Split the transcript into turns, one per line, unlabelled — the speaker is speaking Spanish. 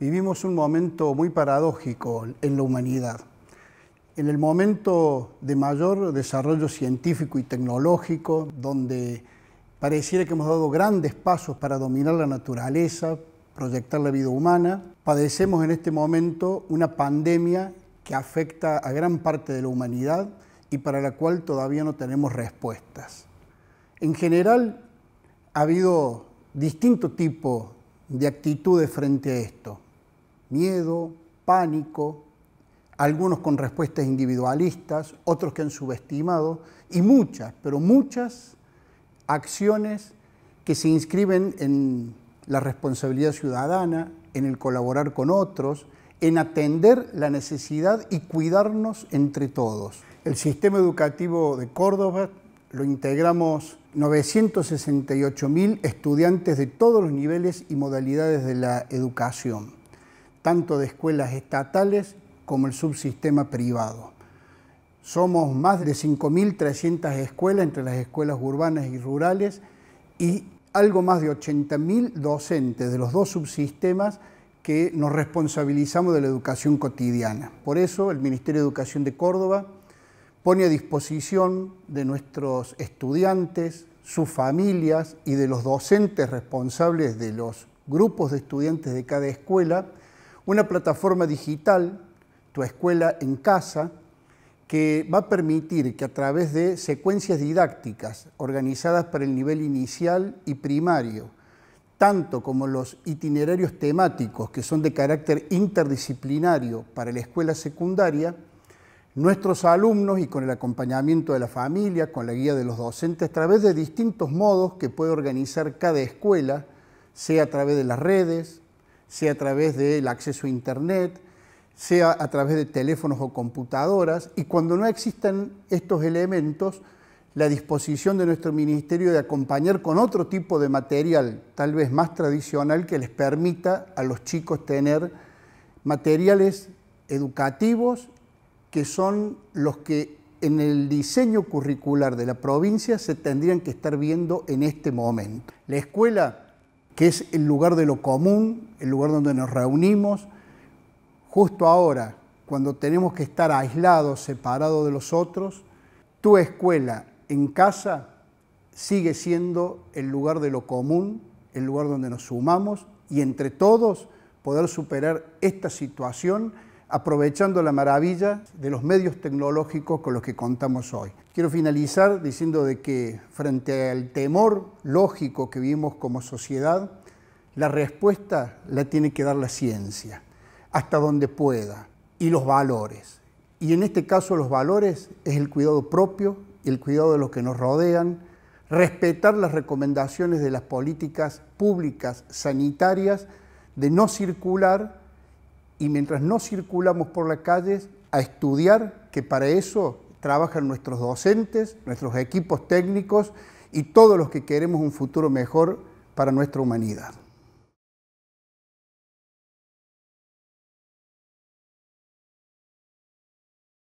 vivimos un momento muy paradójico en la humanidad. En el momento de mayor desarrollo científico y tecnológico, donde pareciera que hemos dado grandes pasos para dominar la naturaleza, proyectar la vida humana, padecemos en este momento una pandemia que afecta a gran parte de la humanidad y para la cual todavía no tenemos respuestas. En general, ha habido distinto tipo de actitudes frente a esto miedo, pánico, algunos con respuestas individualistas, otros que han subestimado, y muchas, pero muchas acciones que se inscriben en la responsabilidad ciudadana, en el colaborar con otros, en atender la necesidad y cuidarnos entre todos. El sistema educativo de Córdoba lo integramos 968 mil estudiantes de todos los niveles y modalidades de la educación tanto de escuelas estatales como el subsistema privado. Somos más de 5.300 escuelas entre las escuelas urbanas y rurales y algo más de 80.000 docentes de los dos subsistemas que nos responsabilizamos de la educación cotidiana. Por eso el Ministerio de Educación de Córdoba pone a disposición de nuestros estudiantes, sus familias y de los docentes responsables de los grupos de estudiantes de cada escuela una plataforma digital, tu escuela en casa, que va a permitir que a través de secuencias didácticas organizadas para el nivel inicial y primario, tanto como los itinerarios temáticos que son de carácter interdisciplinario para la escuela secundaria, nuestros alumnos y con el acompañamiento de la familia, con la guía de los docentes, a través de distintos modos que puede organizar cada escuela, sea a través de las redes, sea a través del acceso a Internet, sea a través de teléfonos o computadoras, y cuando no existan estos elementos, la disposición de nuestro ministerio de acompañar con otro tipo de material, tal vez más tradicional, que les permita a los chicos tener materiales educativos que son los que en el diseño curricular de la provincia se tendrían que estar viendo en este momento. La escuela que es el lugar de lo común, el lugar donde nos reunimos. Justo ahora, cuando tenemos que estar aislados, separados de los otros, tu escuela en casa sigue siendo el lugar de lo común, el lugar donde nos sumamos y entre todos poder superar esta situación aprovechando la maravilla de los medios tecnológicos con los que contamos hoy. Quiero finalizar diciendo de que frente al temor lógico que vivimos como sociedad, la respuesta la tiene que dar la ciencia, hasta donde pueda, y los valores. Y en este caso los valores es el cuidado propio, y el cuidado de los que nos rodean, respetar las recomendaciones de las políticas públicas sanitarias de no circular y mientras no circulamos por las calles a estudiar, que para eso trabajan nuestros docentes, nuestros equipos técnicos y todos los que queremos un futuro mejor para nuestra humanidad.